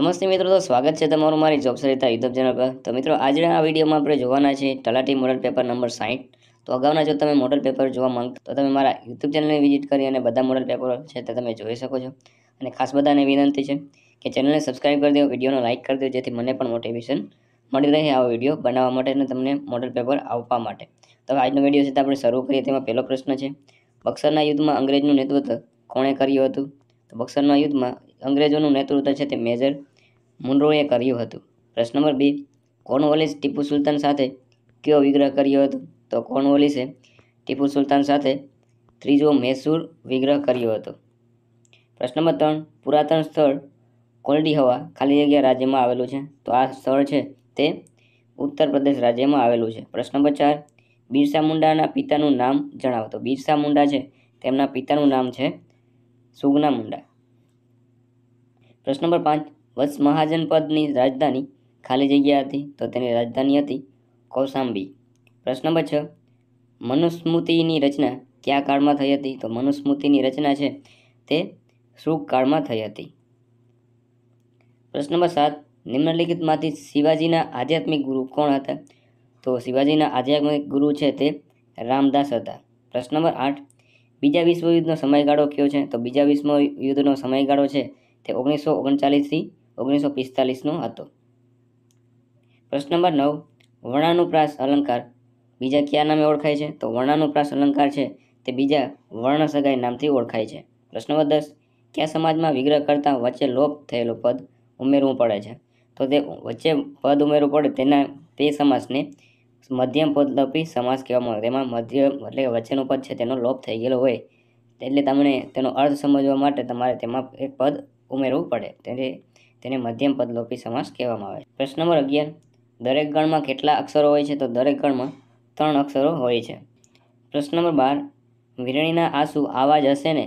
નમસ્તે મિત્રો તો સ્વાગત છે તમારું મારી જોબ સરિતા યુટ્યુબ ચેનલ પર તો મિત્રો આજના આ વિડીયોમાં આપણે જોવાના છે તલાટી મોડલ પેપર નંબર સાઠ તો અગાઉના જો તમે મોડલ પેપર જોવા માંગતો તો તમે મારા યુટ્યુબ ચેનલને વિઝિટ કરી અને બધા મોડલ પેપરો છે તે તમે જોઈ શકો છો અને ખાસ બધાને વિનંતી છે કે ચેનલને સબસ્ક્રાઈબ કરી દો વિડીયોને લાઇક કરી દો જેથી મને પણ મોટિવેશન મળી રહે આ વિડીયો બનાવવા માટે અને તમને મોડલ પેપર આપવા માટે તો આજનો વિડીયો છે તે આપણે શરૂ કરીએ તેમાં પહેલો પ્રશ્ન છે બક્સરના યુદ્ધમાં અંગ્રેજનું નેતૃત્વ કોણે કર્યું હતું તો બક્સરના યુદ્ધમાં અંગ્રેજોનું નેતૃત્વ છે તે મેજર મુનરોએ કર્યું હતું પ્રશ્ન number B Cornwallis Tipu Sultan સાથે કયો વિગ્રહ કર્યો હતો તો કોર્નવોલિસે ટીપુ સુલતાન સાથે ત્રીજો મૈસૂર વિગ્રહ કર્યો હતો પ્રશ્ન નંબર ત્રણ પુરાતન સ્થળ કોલડી હવા ખાલી જગ્યા રાજ્યમાં આવેલું છે તો આ સ્થળ છે તે ઉત્તર પ્રદેશ રાજ્યમાં આવેલું છે પ્રશ્ન નંબર ચાર બિરસા મુંડાના પિતાનું નામ જણાવો તો બિરસા મુંડા છે તેમના પિતાનું નામ છે સુગના મુંડા પ્રશ્ન નંબર પાંચ વત્સ મહાજન પદની રાજધાની ખાલી જગ્યા હતી તો તેની રાજધાની હતી કૌશાંબી પ્રશ્ન નંબર છ મનુસ્મૃતિની રચના કયા કાળમાં થઈ હતી તો મનુસ્મૃતિની રચના છે તે શૃંગ કાળમાં થઈ હતી પ્રશ્ન નંબર સાત નિમ્નલિખિતમાંથી શિવાજીના આધ્યાત્મિક ગુરુ કોણ હતા તો શિવાજીના આધ્યાત્મિક ગુરુ છે તે રામદાસ હતા પ્રશ્ન નંબર આઠ બીજા વિશ્વયુદ્ધનો સમયગાળો કયો છે તો બીજા વિશ્વયુદ્ધનો સમયગાળો છે તે ઓગણીસો ઓગણચાલીસથી ઓગણીસો પિસ્તાલીસનો હતો પ્રશ્ન નંબર નવ વર્ણાનુપ્રાસ અલંકાર બીજા કયા નામે ઓળખાય છે તો વર્ણાનુપ્રાસ અલંકાર છે તે બીજા વર્ણ સગાઈ નામથી ઓળખાય છે પ્રશ્ન નંબર દસ કયા સમાજમાં વિગ્રહ કરતાં વચ્ચે લોપ થયેલું પદ ઉમેરવું પડે છે તો તે વચ્ચે પદ ઉમેરવું પડે તેના તે સમાસને મધ્યમ પદલોપી સમાસ કહેવામાં આવે તેમાં મધ્યમ એટલે વચ્ચેનું પદ છે તેનો લોપ થઈ ગયેલો હોય એટલે તમને તેનો અર્થ સમજવા માટે તમારે તેમાં એક પદ ઉમેરવું પડે તેથી તેને મધ્યમ પદલોપી સમાસ કહેવામાં આવે છે પ્રશ્ન નંબર અગિયાર દરેક ગણમાં કેટલા અક્ષરો હોય છે તો દરેક ગણમાં ત્રણ અક્ષરો હોય છે પ્રશ્ન નંબર બાર વીરણીના આંસુ આવાજ હશે ને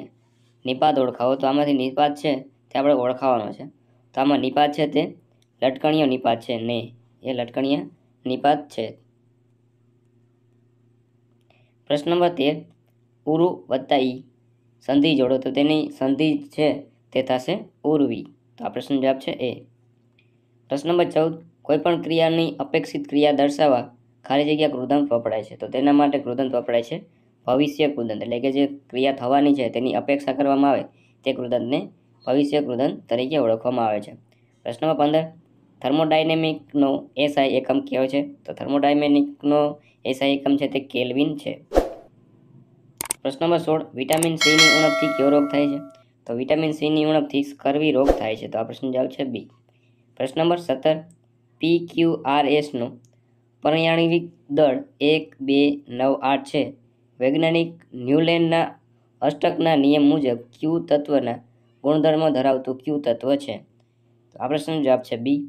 નિપાત ઓળખાવો તો આમાંથી નિપાત છે તે આપણે ઓળખાવાનો છે તો આમાં નિપાત છે તે લટકણીઓ નિપાત છે ને એ લટકણીય નિપાત છે પ્રશ્ન નંબર તેર ઉરુ વત્તા ઈ સંધિ જોડો તો તેની સંધિ છે તે થશે ઉર્વી તો આ પ્રશ્ન જવાબ છે એ પ્રશ્ન નંબર ચૌદ કોઈપણ ક્રિયાની અપેક્ષિત ક્રિયા દર્શાવવા ખાલી જગ્યા કૃદંત વપરાય છે તો તેના માટે કૃદંત વપરાય છે ભવિષ્ય કૃદંત એટલે કે જે ક્રિયા થવાની છે તેની અપેક્ષા કરવામાં આવે તે કૃદંતને ભવિષ્ય કૃદંત તરીકે ઓળખવામાં આવે છે પ્રશ્ન નંબર પંદર થર્મોડાયનેમિકનો એસઆઈ એકમ કયો છે તો થર્મોડાયનેમિકનો એસઆઈ એકમ છે તે કેલ્વિન છે પ્રશ્ન નંબર સોળ વિટામિન સીની ઉણપથી કયો રોગ થાય છે તો વિટામિન સીની ઉણપથી સ્કર્વી રોગ થાય છે તો આ પ્રશ્ન જવાબ છે બી પ્રશ્ન નંબર સત્તર પી ક્યુ આર એસનો પરમાણવિક દળ એક બે નવ આઠ છે વૈજ્ઞાનિક ન્યુલેન્ડના અષ્ટકના નિયમ મુજબ ક્યુ તત્વના ગુણધર્મો ધરાવતું ક્યુ તત્વ છે તો આ પ્રશ્નનો જવાબ છે બી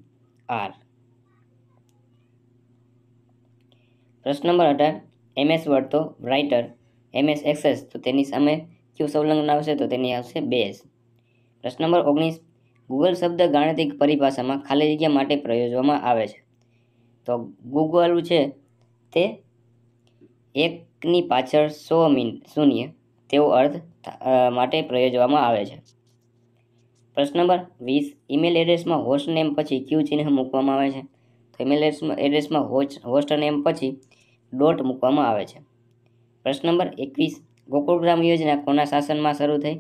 આર પ્રશ્ન નંબર અઢાર એમએસ વર્ડ તો રાઇટર એમએસ એક્સેસ તો તેની સામે ક્યુ સંલગ્ન આવશે તો તેની આવશે બેઝ પ્રશ્ન નંબર ઓગણીસ ગૂગલ શબ્દ ગાણિતિક પરિભાષામાં ખાલી જગ્યા માટે પ્રયોજવામાં આવે છે તો ગૂગલ છે તે એકની પાછળ સો મીન શૂન્ય તેવો અર્થ માટે પ્રયોજવામાં આવે છે પ્રશ્ન નંબર વીસ ઈમેલ એડ્રેસમાં હોસ્ટ નેમ પછી ક્યુ ચિહ્ન મૂકવામાં આવે છે તો ઈમેલ એડ્રેસમાં હોસ્ટ હોસ્ટ નેમ પછી ડોટ મૂકવામાં આવે છે પ્રશ્ન નંબર એકવીસ ગોકુળગ્રામ યોજના કોના શાસનમાં શરૂ થઈ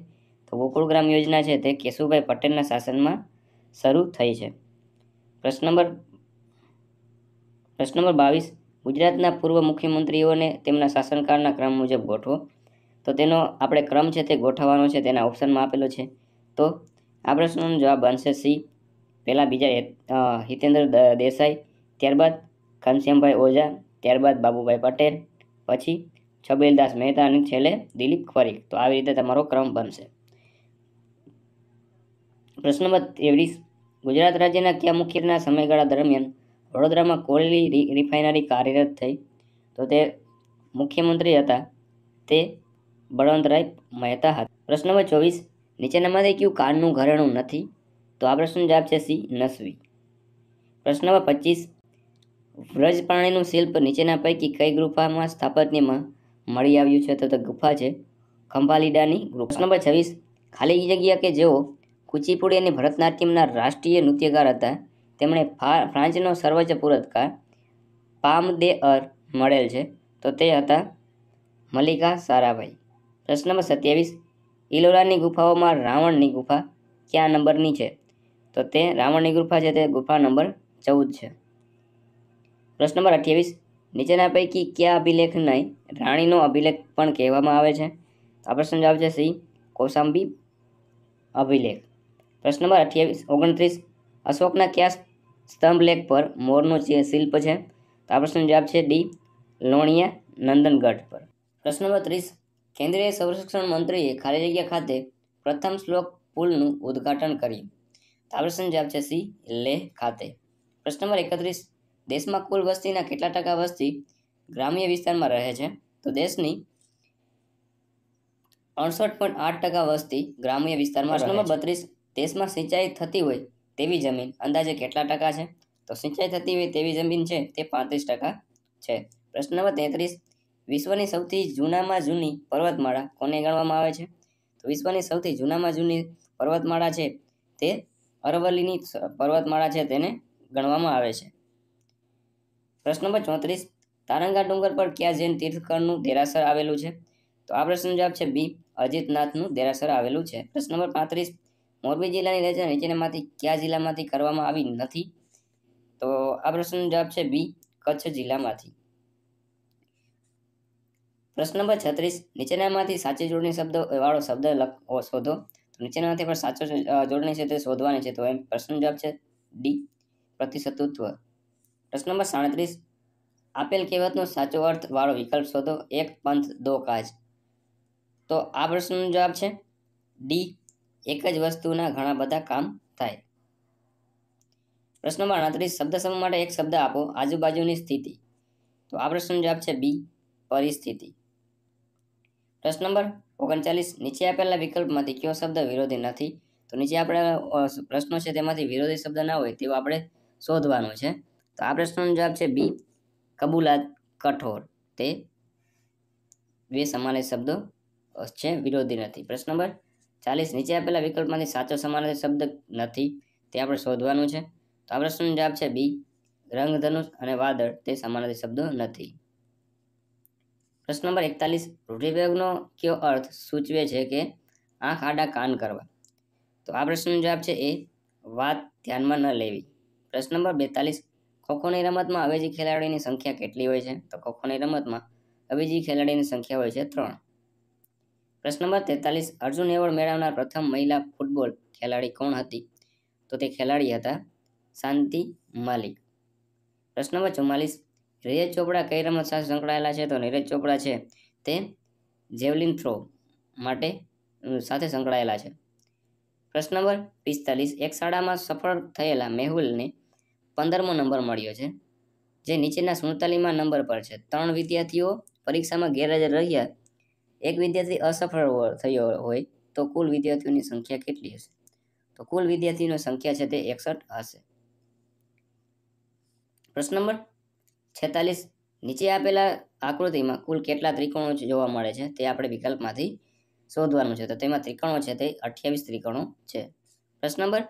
તો ગોકુળગ્રામ યોજના છે તે કેશુભાઈ પટેલના શાસનમાં શરૂ થઈ છે પ્રશ્ન નંબર પ્રશ્ન નંબર બાવીસ ગુજરાતના પૂર્વ મુખ્યમંત્રીઓને તેમના શાસનકાળના ક્રમ મુજબ ગોઠવો તો તેનો આપણે ક્રમ છે તે ગોઠવવાનો છે તેના ઓપ્શનમાં આપેલો છે તો આ પ્રશ્નનો જવાબ બનશે સી પહેલાં બીજા હિતેન્દ્ર દેસાઈ ત્યારબાદ ઘનશ્યામભાઈ ઓઝા ત્યારબાદ બાબુભાઈ પટેલ પછી છબેલદાસ મહેતા અને છેલ્લે દિલીપ પરીખ તો આવી રીતે તમારો ક્રમ બનશે પ્રશ્ન નંબર ત્રેવીસ ગુજરાત રાજ્યના કયા મુખ્યના સમયગાળા દરમિયાન વડોદરામાં કોયલી રિફાઇનરી કાર્યરત થઈ તો તે મુખ્યમંત્રી હતા તે બળવંતરાય મહેતા હતા પ્રશ્ન નંબર ચોવીસ નીચેનામાંથી કયું કારનું ઘરેણું નથી તો આ પ્રશ્નનો જવાબ છે સી નસવી પ્રશ્ન નંબર પચીસ વ્રજ પાણીનું શિલ્પ નીચેના પૈકી કઈ ગૃહમાં સ્થાપત્યમાં મળી આવ્યું છે તો તે ગુફા છે ખંભાલીડાની ગ્રુપ નંબર છવ્વીસ ખાલી જગ્યા કે જેઓ કુચીપુડી અને ભરતનાટ્યમના રાષ્ટ્રીય નૃત્યકાર હતા તેમણે ફ્રાન્સનો સર્વોચ્ચ પુરસ્કાર પામ દે અર મળેલ છે તો તે હતા મલ્લિકા સારાભાઈ પ્રશ્ન નંબર સત્યાવીસ ઇલોરાની ગુફાઓમાં રાવણની ગુફા કયા નંબરની છે તો તે રાવણની ગુફા છે તે ગુફા નંબર ચૌદ છે પ્રશ્ન નંબર અઠ્યાવીસ નીચેના પૈકી કયા અભિલેખ નહીં રાણીનો અભિલેખ પણ કહેવામાં આવે છે આ પ્રશ્ન જવાબ છે સી કોસાંબી અભિલેખ પ્રશ્ન નંબર અઠ્યાવીસ ઓગણત્રીસ અશોકના કયા સ્તંભ લેખ પર મોરનું શિલ્પ છે તો આ પ્રશ્નનો જવાબ છે ડી લોણિયા નંદનગઢ પર પ્રશ્ન નંબર ત્રીસ કેન્દ્રીય સંરક્ષણ મંત્રીએ ખાલી જગ્યા ખાતે પ્રથમ શ્લોક પુલનું ઉદ્ઘાટન કર્યું તો આ પ્રશ્નનો જવાબ છે સી લેહ ખાતે પ્રશ્ન નંબર એકત્રીસ દેશમાં કુલ વસ્તીના કેટલા ટકા વસ્તી ગ્રામ્ય વિસ્તારમાં રહે છે તો દેશની અડસઠ પોઈન્ટ આઠ ટકા વસ્તી ગ્રામ્ય વિસ્તારમાં પ્રશ્નમાં બત્રીસ દેશમાં સિંચાઈ થતી હોય તેવી જમીન અંદાજે કેટલા ટકા છે તો સિંચાઈ થતી હોય તેવી જમીન છે તે પાંત્રીસ ટકા છે પ્રશ્ન નંબર તેત્રીસ વિશ્વની સૌથી જૂનામાં જૂની પર્વતમાળા કોને ગણવામાં આવે છે તો વિશ્વની સૌથી જૂનામાં જૂની પર્વતમાળા છે તે અરવલ્લીની પર્વતમાળા છે તેને ગણવામાં આવે છે પ્રશ્ન નંબર ચોત્રીસ તારંગા ડુંગર પર ક્યાં જૈન તીર્થકરનું દેરાસર આવેલું છે તો આ પ્રશ્ન જવાબ છે બી અજીતનાથનું દેરાસર આવેલું છે પ્રશ્ન નંબર પાંત્રીસ મોરબી જિલ્લાની રચના નીચેનામાંથી કયા જિલ્લામાંથી કરવામાં આવી નથી તો આ પ્રશ્નનો જવાબ છે બી કચ્છ જિલ્લામાંથી પ્રશ્ન નંબર છત્રીસ નીચેનામાંથી સાચી જોડણી શબ્દ વાળો શબ્દ શોધો તો નીચેનામાંથી પણ સાચો જોડણી છે તે શોધવાની છે તો એમ પ્રશ્ન જવાબ છે ડી પ્રતિશતુત્વ પ્રશ્ન નંબર સાડત્રીસ આપેલ કહેવતનો સાચો અર્થ વાળો વિકલ્પ શોધો એક પંથ દો કાચ તો આ પ્રશ્નનો જવાબ છે ડી એક જ વસ્તુના ઘણા બધા કામ થાય પ્રશ્ન નંબર અડત્રીસ શબ્દ સમૂહ માટે એક શબ્દ આપો આજુબાજુની સ્થિતિ તો આ પ્રશ્નનો જવાબ છે બી પરિસ્થિતિ પ્રશ્ન નંબર ઓગણચાલીસ નીચે આપેલા વિકલ્પમાંથી કયો શબ્દ વિરોધી નથી તો નીચે આપણે પ્રશ્નો છે તેમાંથી વિરોધી શબ્દ ના હોય તેવો આપણે શોધવાનો છે તો આ પ્રશ્નનો જવાબ છે બી કબૂલાત કઠોર તે બે સમાન શબ્દો છે વિરોધી નથી પ્રશ્ન નંબર ચાલીસ નીચે આપેલા વિકલ્પમાંથી સાચો સમાનાર્થી શબ્દ નથી તે આપણે શોધવાનું છે તો આ પ્રશ્નનો જવાબ છે બી રંગધનુષ અને વાદળ તે સમાનાર્થી શબ્દો નથી પ્રશ્ન નંબર એકતાલીસ રૂઢિપ્રયોગનો કયો અર્થ સૂચવે છે કે આંખ આડા કાન કરવા તો આ પ્રશ્નનો જવાબ છે એ વાત ધ્યાનમાં ન લેવી પ્રશ્ન નંબર બેતાલીસ ખોખોની રમતમાં અવેજી ખેલાડીની સંખ્યા કેટલી હોય છે તો ખોખોની રમતમાં અવેજી ખેલાડીની સંખ્યા હોય છે ત્રણ પ્રશ્ન નંબર તેતાલીસ અર્જુન એવોર્ડ મેળવનાર પ્રથમ મહિલા ફૂટબોલ ખેલાડી કોણ હતી તો તે ખેલાડી હતા શાંતિ માલિક પ્રશ્ન નંબર ચુમ્માલીસ નીરજ ચોપડા કઈ રમત સાથે સંકળાયેલા છે તો નીરજ ચોપડા છે તે જેવલિન થ્રો માટે સાથે સંકળાયેલા છે પ્રશ્ન નંબર પિસ્તાલીસ એક શાળામાં સફળ થયેલા મેહુલને પંદરમો નંબર મળ્યો છે જે નીચેના સુડતાલીમાં નંબર પર છે ત્રણ વિદ્યાર્થીઓ પરીક્ષામાં ગેરહાજર રહ્યા એક વિદ્યાર્થી અસફળ થયો હોય તો કુલ વિદ્યાર્થીઓની સંખ્યા કેટલી હશે તો કુલ વિદ્યાર્થીઓની સંખ્યા છે તે એકસઠ હશે પ્રશ્ન નંબર છેતાલીસ નીચે આપેલા આકૃતિમાં કુલ કેટલા ત્રિકોણો જોવા મળે છે તે આપણે વિકલ્પમાંથી શોધવાનું છે તો તેમાં ત્રિકોણો છે તે અઠ્યાવીસ ત્રિકોણો છે પ્રશ્ન નંબર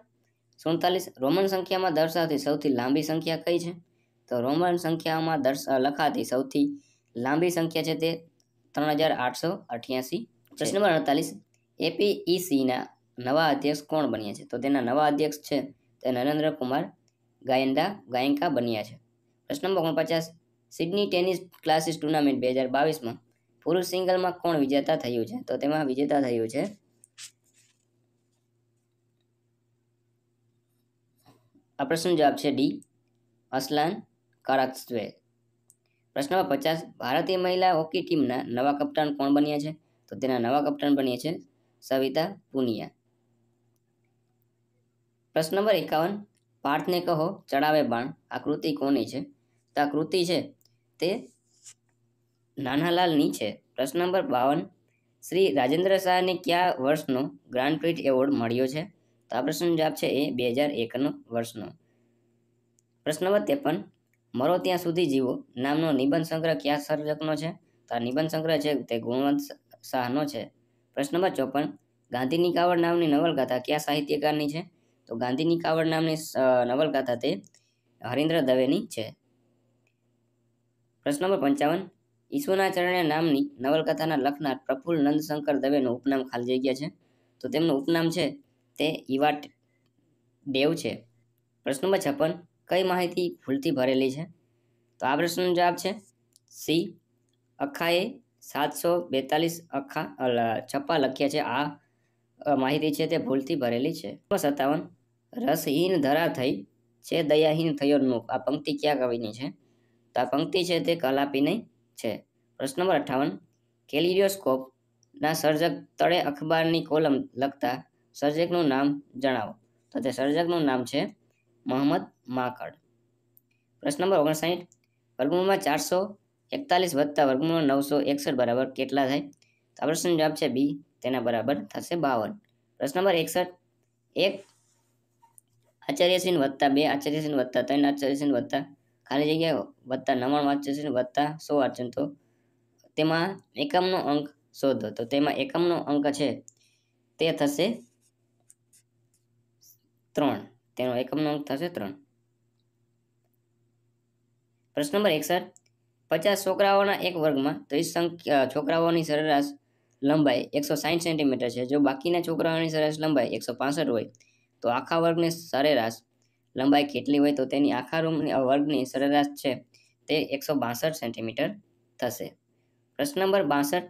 સુડતાલીસ રોમન સંખ્યામાં દર્શાવતી સૌથી લાંબી સંખ્યા કઈ છે તો રોમન સંખ્યામાં દર્શ લખાતી સૌથી લાંબી સંખ્યા છે તે ત્રણ હજાર આઠસો અઠ્યાસી પ્રશ્ન નંબર અડતાલીસ એપીઈસીના નવા અધ્યક્ષ કોણ બન્યા છે તો તેના નવા અધ્યક્ષ છે તે નરેન્દ્ર કુમાર ગાયંદા ગાયંકા બન્યા છે પ્રશ્ન નંબર ઓગણપચાસ સિડની ટેનિસ ક્લાસિસ ટુર્નામેન્ટ બે હજાર બાવીસમાં પુરુષ સિંગલમાં કોણ વિજેતા થયું છે તો તેમાં વિજેતા થયું છે આ પ્રશ્નનો જવાબ છે ડી અસલાન કારાત્વે પ્રશ્નમાં પચાસ ભારતીય મહિલા હોકી ટીમના નવા કપ્તાન કોણ બન્યા છે તો તેના નવા કપ્તાન બન્યા છે સવિતા પુનિયા પ્રશ્ન નંબર એકાવન પાર્થને કહો ચડાવે બાણ આ કૃતિ કોની છે તો આ કૃતિ છે તે નાનાલાલની છે પ્રશ્ન નંબર બાવન શ્રી રાજેન્દ્ર શાહને કયા વર્ષનો ગ્રાન્ડ પ્રિટ એવોર્ડ મળ્યો છે તો આ પ્રશ્નનો જવાબ છે એ બે હજાર એકનો વર્ષનો પ્રશ્ન નંબર ત્રેપન મરો ત્યાં સુધી જીવો નામનો નિબંધ સંગ્રહ ક્યાં સર્જકનો છે તો આ નિબંધ સંગ્રહ છે તે ગુણવંત શાહનો છે પ્રશ્ન નંબર ચોપન ગાંધીની કાવડ નામની નવલકથા ક્યાં સાહિત્યકારની છે તો ગાંધીની કાવડ નામની નવલકથા તે હરીન્દ્ર દવેની છે પ્રશ્ન નંબર પંચાવન ઈસુના ચરણે નામની નવલકથાના લખનાર પ્રફુલ્લ નંદશંકર દવેનું ઉપનામ ખાલી જગ્યા છે તો તેમનું ઉપનામ છે તે ઈવા ડેવ છે પ્રશ્ન નંબર છપ્પન કઈ માહિતી ભૂલથી ભરેલી છે તો આ પ્રશ્નનો જવાબ છે સી અખાએ સાતસો બેતાલીસ અખા છપ્પા લખ્યા છે આ માહિતી છે તે ભૂલથી ભરેલી છે સત્તાવન રસહીન ધરા થઈ છે દયાહીન થયો નૂક આ પંક્તિ ક્યાં કવિની છે તો આ પંક્તિ છે તે કલાપી નહીં છે પ્રશ્ન નંબર અઠાવન કેલિરિયોસ્કોપના સર્જક તળે અખબારની કોલમ લખતા સર્જકનું નામ જણાવો તો તે સર્જકનું નામ છે મોહમ્મદ માકડ પ્રશ્ન નંબર ઓગણસાઠ વર્ગમૂળમાં ચારસો એકતાલીસ વત્તા વર્ગમૂળ નવસો એકસઠ બરાબર કેટલા થાય તો આ પ્રશ્નનો જવાબ છે બી તેના બરાબર થશે બાવન પ્રશ્ન નંબર એકસઠ એક આચાર્યસીન વત્તા બે આચાર્યસીન વત્તા ત્રણ આચાર્યસીન વત્તા ખાલી જગ્યા વત્તા નવ્વાણું આચાર્યસીન વત્તા સો વાંચન તો તેમાં એકમનો અંક શોધો તો તેમાં એકમનો અંક છે તે થશે ત્રણ તેનો એકમનો અંક થશે ત્રણ પ્રશ્ન નંબર એક સર પચાસ છોકરાઓના એક વર્ગમાં ત્રીસ એ સંખ્યા છોકરાઓની સરેરાશ લંબાઈ એકસો સાઠ સેન્ટીમીટર છે જો બાકીના છોકરાઓની સરેરાશ લંબાઈ એકસો પાસઠ હોય તો આખા વર્ગની સરેરાશ લંબાઈ કેટલી હોય તો તેની આખા રૂમની વર્ગની સરેરાશ છે તે એકસો બાસઠ સેન્ટીમીટર થશે પ્રશ્ન નંબર બાસઠ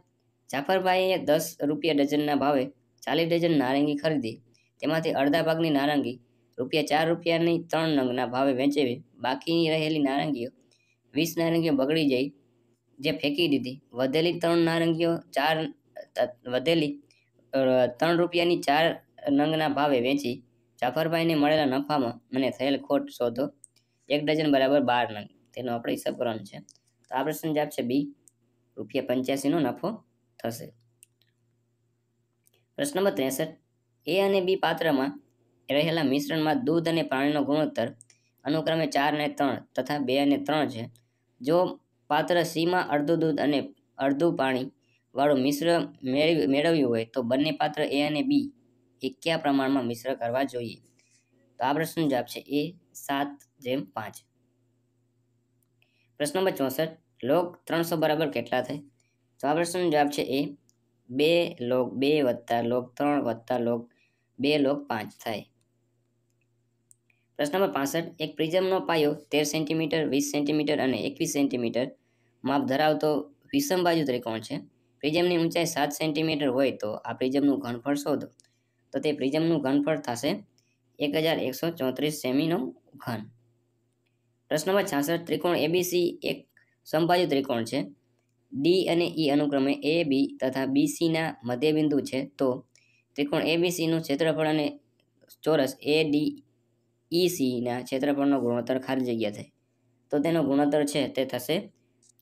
જાફરભાઈએ દસ રૂપિયા ડઝનના ભાવે ચાલીસ ડઝન નારંગી ખરીદી તેમાંથી અડધા ભાગની નારંગી રૂપિયા ચાર રૂપિયાની ત્રણ નંગના ભાવે વેચેવી બાકીની રહેલી નારંગીઓ વીસ નારંગીઓ બગડી જઈ જે ફેંકી દીધી વધેલી ત્રણ નારંગીઓ ચાર વધેલી ત્રણ રૂપિયાની ચાર નંગના ભાવે વેચી જાફરભાઈને મળેલા નફામાં મને થયેલ ખોટ શોધો એક ડઝન બરાબર બાર નંગ તેનો આપણે હિસાબ કરવાનો છે તો આ પ્રશ્ન જવાબ છે બી રૂપિયા પંચ્યાસીનો નફો થશે પ્રશ્ન નંબર ત્રેસઠ એ અને બી પાત્રમાં રહેલા મિશ્રણમાં દૂધ અને પાણીનો ગુણોત્તર અનુક્રમે ચાર અને ત્રણ તથા બે અને ત્રણ છે જો પાત્ર સીમાં અડધું દૂધ અને અડધું પાણી વાળું મિશ્ર મેળવ્યું હોય તો બંને પાત્ર એ અને બી એક્યા પ્રમાણમાં મિશ્ર કરવા જોઈએ તો આ પ્રશ્નનો જવાબ છે એ સાત જેમ પાંચ પ્રશ્ન નંબર ચોસઠ લોગ ત્રણસો બરાબર કેટલા થાય તો આ પ્રશ્નનો જવાબ છે એ બે લોગ બે વત્તા લોગ ત્રણ વત્તા લોગ બે લોક પાંચ થાય પ્રશ્ન નંબર પાસઠ એક પ્રિઝમનો પાયો તેર સેન્ટીમીટર વીસ સેન્ટીમીટર અને એકવીસ સેન્ટીમીટર માપ ધરાવતો વિષમ બાજુ ત્રિકોણ છે પ્રિઝમની ઊંચાઈ સાત સેન્ટીમીટર હોય તો આ પ્રિઝમનું ઘનફળ શોધો તો તે પ્રિઝમનું ઘનફળ થશે એક હજાર એકસો ચોત્રીસ સેમીનો ઘન પ્રશ્ન નંબર છાસઠ ત્રિકોણ એબીસી એક સંભાજુ ત્રિકોણ છે ડી અને ઈ અનુક્રમે એ બી તથા બીસીના મધ્યબિંદુ છે તો ત્રિકોણ એબીસીનું ક્ષેત્રફળ અને ચોરસ એ ડી ઈસીના ક્ષેત્રફળનો ગુણોત્તર ખાલી જગ્યા થાય તો તેનો ગુણોત્તર છે તે થશે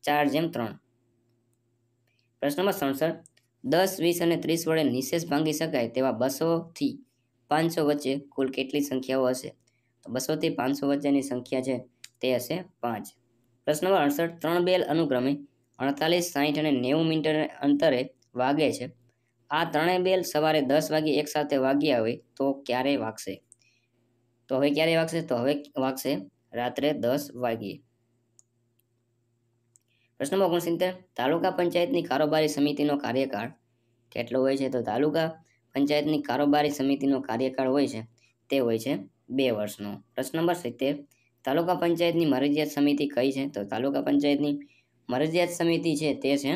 ચાર જેમ ત્રણ પ્રશ્નમાં સડસઠ દસ વીસ અને ત્રીસ વડે નિશેષ ભાંગી શકાય તેવા બસોથી પાંચસો વચ્ચે કુલ કેટલી સંખ્યાઓ હશે તો બસોથી પાંચસો વચ્ચેની સંખ્યા છે તે હશે પાંચ પ્રશ્નમાં અડસઠ ત્રણ બેલ અનુક્રમે અડતાલીસ સાહીઠ અને નેવું મીટર અંતરે વાગે છે આ ત્રણેય બેલ સવારે દસ વાગે એકસાથે વાગ્યા આવે તો ક્યારે વાગશે તો હવે ક્યારે વાગશે તો હવે વાગશે રાત્રે દસ વાગ્યે પ્રશ્ન ઓગણસિત્તેર તાલુકા પંચાયતની કારોબારી સમિતિનો કાર્યકાળ કેટલો હોય છે તો તાલુકા પંચાયતની કારોબારી સમિતિનો કાર્યકાળ હોય છે તે હોય છે બે વર્ષનો પ્રશ્ન નંબર સિત્તેર તાલુકા પંચાયતની મરજિયાત સમિતિ કઈ છે તો તાલુકા પંચાયતની મરજિયાત સમિતિ છે તે છે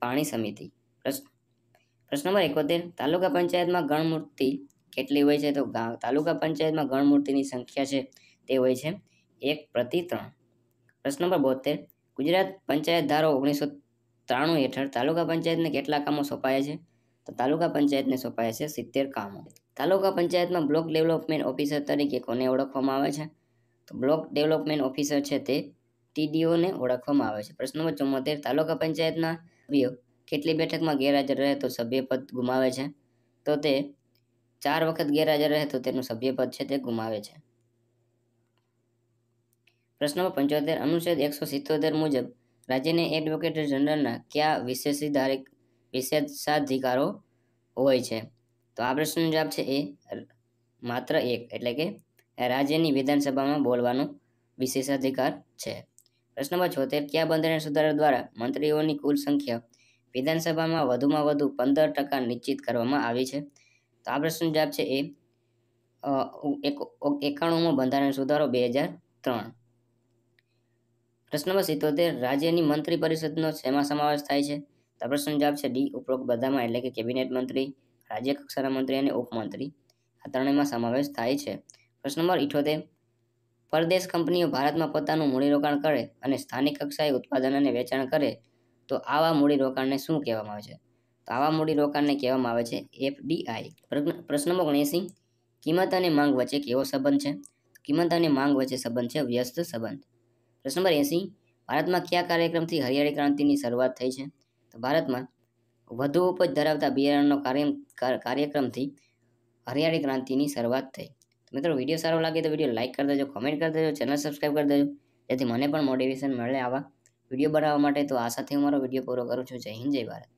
પાણી સમિતિ પ્રશ્ન પ્રશ્ન નંબર એકોતેર તાલુકા પંચાયતમાં ગણમૂર્તિ કેટલી હોય છે તો તાલુકા પંચાયતમાં ગણમૂર્તિની સંખ્યા છે તે હોય છે એક પ્રતિ ત્રણ પ્રશ્ન નંબર બોતેર ગુજરાત પંચાયત ધારો ઓગણીસો ત્રાણું હેઠળ તાલુકા પંચાયતને કેટલા કામો સોંપાયા છે તો તાલુકા પંચાયતને સોંપાયા છે સિત્તેર કામો તાલુકા પંચાયતમાં બ્લોક ડેવલપમેન્ટ ઓફિસર તરીકે કોને ઓળખવામાં આવે છે તો બ્લોક ડેવલપમેન્ટ ઓફિસર છે તે ટીડીઓને ઓળખવામાં આવે છે પ્રશ્ન નંબર ચુમ્મોતેર તાલુકા પંચાયતના સભ્યો કેટલી બેઠકમાં ગેરહાજર રહે તો સભ્યપદ ગુમાવે છે તો તે ચાર વખત ગેરહાજર રહે તો તેનું સભ્યપદ છે તે ગુમાવે છે પ્રશ્નમાં પંચોતેર અનુચ્છેદ એકસો સિત્તોતેર મુજબ રાજ્યને એડવોકેટ જનરલના કયા વિશેષધારિક વિશેષાધિકારો હોય છે તો આ પ્રશ્નનો જવાબ છે એ માત્ર એક એટલે કે રાજ્યની વિધાનસભામાં બોલવાનો વિશેષાધિકાર છે પ્રશ્નમાં છોતેર કયા બંધારણ સુધારા દ્વારા મંત્રીઓની કુલ સંખ્યા વિધાનસભામાં વધુમાં વધુ પંદર ટકા નિશ્ચિત કરવામાં આવી છે તો આ પ્રશ્નનો જવાબ છે એ એકાણુંમાં બંધારણ સુધારો બે હજાર ત્રણ પ્રશ્ન નંબર સિત્તોતેર રાજ્યની મંત્રી પરિષદનો શેમાં સમાવેશ થાય છે તો પ્રશ્નનો જવાબ છે ડી ઉપરોક્ત બધામાં એટલે કે કેબિનેટ મંત્રી રાજ્ય કક્ષાના મંત્રી અને ઉપમંત્રી આ ત્રણેયમાં સમાવેશ થાય છે પ્રશ્ન નંબર ઇઠોતેર પરદેશ કંપનીઓ ભારતમાં પોતાનું મૂડીરોકાણ કરે અને સ્થાનિક કક્ષાએ ઉત્પાદન અને વેચાણ કરે તો આવા મૂડીરોકાણને શું કહેવામાં આવે છે તો આવા મૂડીરોકાણને કહેવામાં આવે છે એફડીઆઈ પ્રશ્ન નંબર ઓગણએંસી કિંમત અને માંગ વચ્ચે કેવો સંબંધ છે કિંમત અને માંગ વચ્ચે સંબંધ છે વ્યસ્ત સંબંધ પ્રશ્ન નંબર એંસી ભારતમાં કયા કાર્યક્રમથી હરિયાળી ક્રાંતિની શરૂઆત થઈ છે તો ભારતમાં વધુ ઉપજ ધરાવતા બિયારણનો કાર્ય કાર્યક્રમથી હરિયાળી ક્રાંતિની શરૂઆત થઈ તો મિત્રો વિડીયો સારો લાગે તો વિડીયો લાઇક કરી દેજો કોમેન્ટ કરી દેજો ચેનલ સબસ્ક્રાઈબ કરી દેજો જેથી મને પણ મોટિવેશન મળે આવા વિડીયો બનાવવા માટે તો આશાથી સાથે હું મારો વિડીયો પૂરો કરું છું જય હિન્દ જય ભારત